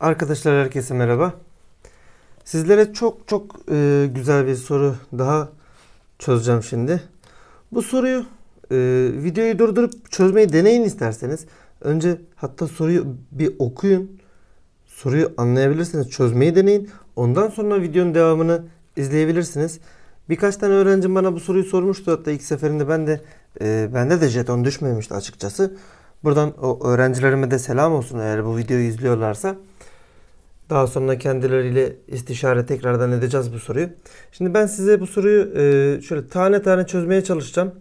Arkadaşlar herkese merhaba. Sizlere çok çok e, güzel bir soru daha çözeceğim şimdi. Bu soruyu e, videoyu durdurup çözmeyi deneyin isterseniz. Önce hatta soruyu bir okuyun. Soruyu anlayabilirsiniz. Çözmeyi deneyin. Ondan sonra videonun devamını izleyebilirsiniz. Birkaç tane öğrencim bana bu soruyu sormuştu. Hatta ilk seferinde ben de e, bende de jeton düşmemişti açıkçası. Buradan o öğrencilerime de selam olsun eğer bu videoyu izliyorlarsa. Daha sonra kendileriyle istişare tekrardan edeceğiz bu soruyu. Şimdi ben size bu soruyu e, şöyle tane tane çözmeye çalışacağım.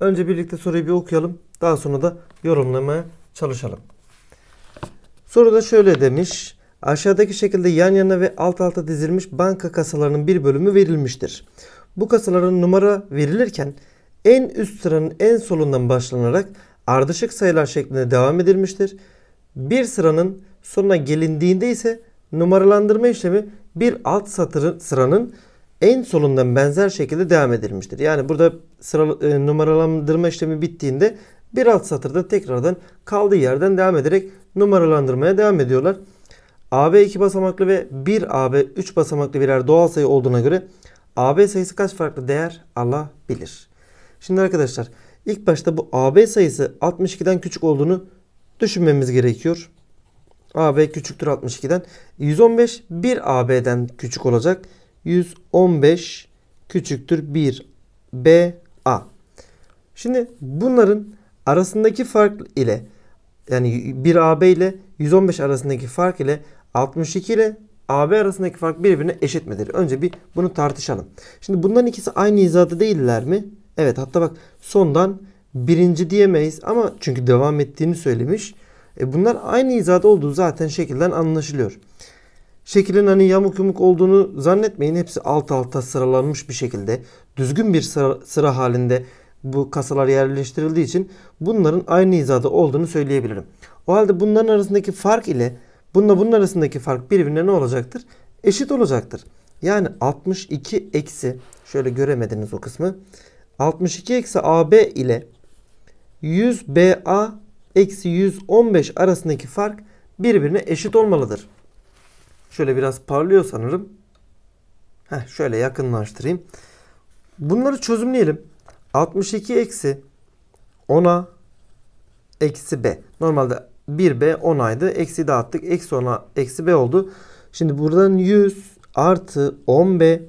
Önce birlikte soruyu bir okuyalım. Daha sonra da yorumlamaya çalışalım. Soruda şöyle demiş. Aşağıdaki şekilde yan yana ve alt alta dizilmiş banka kasalarının bir bölümü verilmiştir. Bu kasaların numara verilirken en üst sıranın en solundan başlanarak ardışık sayılar şeklinde devam edilmiştir. Bir sıranın sonuna gelindiğinde ise numaralandırma işlemi bir alt satır sıranın en solundan benzer şekilde devam edilmiştir. Yani burada sıra, e, numaralandırma işlemi bittiğinde bir alt satırda tekrardan kaldığı yerden devam ederek numaralandırmaya devam ediyorlar. AB 2 basamaklı ve 1 AB 3 basamaklı birer doğal sayı olduğuna göre AB sayısı kaç farklı değer alabilir? Şimdi arkadaşlar ilk başta bu AB sayısı 62'den küçük olduğunu düşünmemiz gerekiyor. AB küçüktür 62'den. 115 1 AB'den küçük olacak. 115 küçüktür 1 BA. Şimdi bunların arasındaki fark ile yani 1 AB ile 115 arasındaki fark ile 62 ile AB arasındaki fark birbirine eşit midir? Önce bir bunu tartışalım. Şimdi bunların ikisi aynı hizada değiller mi? Evet hatta bak sondan birinci diyemeyiz ama çünkü devam ettiğini söylemiş. E bunlar aynı hizada olduğu zaten şekilden anlaşılıyor. Şeklin hani yamuk yumuk olduğunu zannetmeyin. Hepsi alt alta sıralanmış bir şekilde düzgün bir sıra, sıra halinde bu kasalar yerleştirildiği için bunların aynı hizada olduğunu söyleyebilirim. O halde bunların arasındaki fark ile bununla bunun arasındaki fark birbirine ne olacaktır? Eşit olacaktır. Yani 62 eksi şöyle göremediniz o kısmı. 62 eksi AB ile 100 BA eksi 115 arasındaki fark birbirine eşit olmalıdır. Şöyle biraz parlıyor sanırım. Heh, şöyle yakınlaştırayım. Bunları çözümleyelim. 62 eksi 10'a eksi b. Normalde 1b 10'aydı. Eksi dağıttık. Eksi 10'a eksi b oldu. Şimdi buradan 100 artı 10b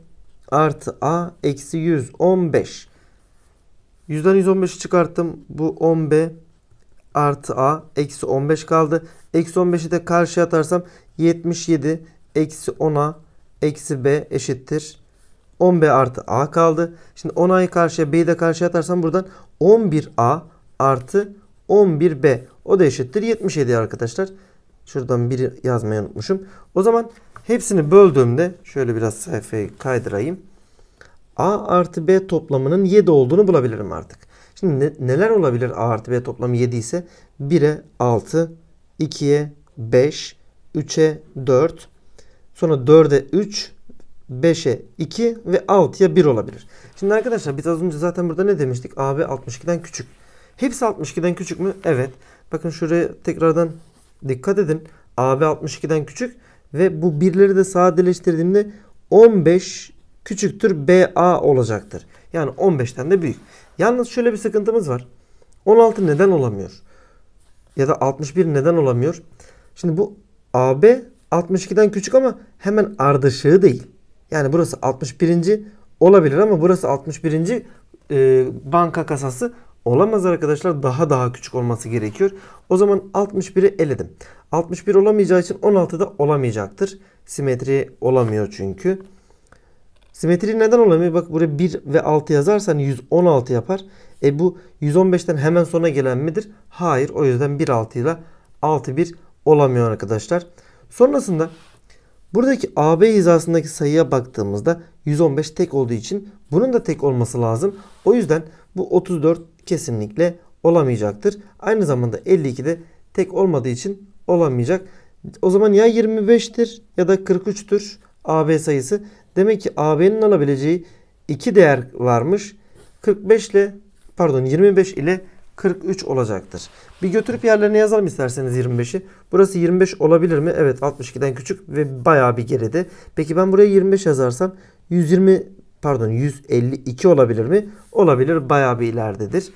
artı a eksi 115. 100'den 115'i çıkarttım. Bu 10b artı a eksi 15 kaldı. Eksi 15'i de karşıya atarsam 77 eksi 10a eksi b eşittir. 10b artı a kaldı. Şimdi 10a'yı karşıya b'yi de karşıya atarsam buradan 11a artı 11b. O da eşittir 77 arkadaşlar. Şuradan biri yazmayı unutmuşum. O zaman hepsini böldüğümde şöyle biraz sayfayı kaydırayım. a artı b toplamının 7 olduğunu bulabilirim artık. Şimdi ne, neler olabilir A artı B toplamı 7 ise 1'e 6, 2'ye 5, 3'e 4, sonra 4'e 3, 5'e 2 ve 6'ya 1 olabilir. Şimdi arkadaşlar biz az önce zaten burada ne demiştik? AB 62'den küçük. Hepsi 62'den küçük mü? Evet. Bakın şuraya tekrardan dikkat edin. AB 62'den küçük ve bu birleri de sadeleştirdiğimde 15 küçüktür BA olacaktır. Yani 15'ten de büyük. Yalnız şöyle bir sıkıntımız var. 16 neden olamıyor? Ya da 61 neden olamıyor? Şimdi bu AB 62'den küçük ama hemen ardışığı değil. Yani burası 61. olabilir ama burası 61. E, banka kasası olamaz arkadaşlar. Daha daha küçük olması gerekiyor. O zaman 61'i eledim. 61 olamayacağı için 16 da olamayacaktır. Simetri olamıyor çünkü. Simetri neden olamıyor? Bak buraya 1 ve 6 yazarsan 116 yapar. E bu 115'ten hemen sonra gelen midir? Hayır. O yüzden 1 6 ile 6 1 olamıyor arkadaşlar. Sonrasında buradaki AB hizasındaki sayıya baktığımızda 115 tek olduğu için bunun da tek olması lazım. O yüzden bu 34 kesinlikle olamayacaktır. Aynı zamanda 52 de tek olmadığı için olamayacak. O zaman ya 25'tir ya da 43'tür AB sayısı. Demek ki AB'nin alabileceği iki değer varmış. 45 ile pardon 25 ile 43 olacaktır. Bir götürüp yerlerine yazalım isterseniz 25'i. Burası 25 olabilir mi? Evet 62'den küçük ve bayağı bir geride. Peki ben buraya 25 yazarsam 120 pardon 152 olabilir mi? Olabilir bayağı bir ileridedir.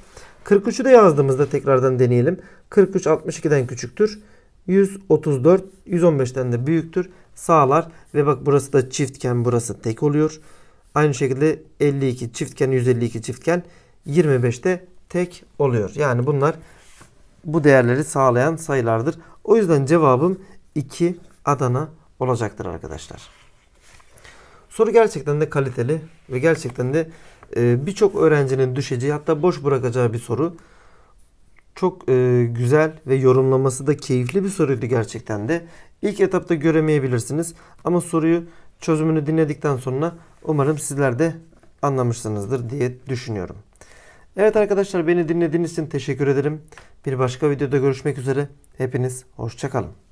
43'ü de yazdığımızda tekrardan deneyelim. 43 62'den küçüktür. 134 115'ten de büyüktür sağlar ve bak burası da çiftken burası tek oluyor. Aynı şekilde 52 çiftken 152 çiftken 25'te tek oluyor. Yani bunlar bu değerleri sağlayan sayılardır. O yüzden cevabım 2 Adana olacaktır arkadaşlar. Soru gerçekten de kaliteli ve gerçekten de e, birçok öğrencinin düşeceği hatta boş bırakacağı bir soru. Çok e, güzel ve yorumlaması da keyifli bir soruydu gerçekten de. İlk etapta göremeyebilirsiniz ama soruyu çözümünü dinledikten sonra umarım sizler de anlamışsınızdır diye düşünüyorum. Evet arkadaşlar beni dinlediğiniz için teşekkür ederim. Bir başka videoda görüşmek üzere. Hepiniz hoşçakalın.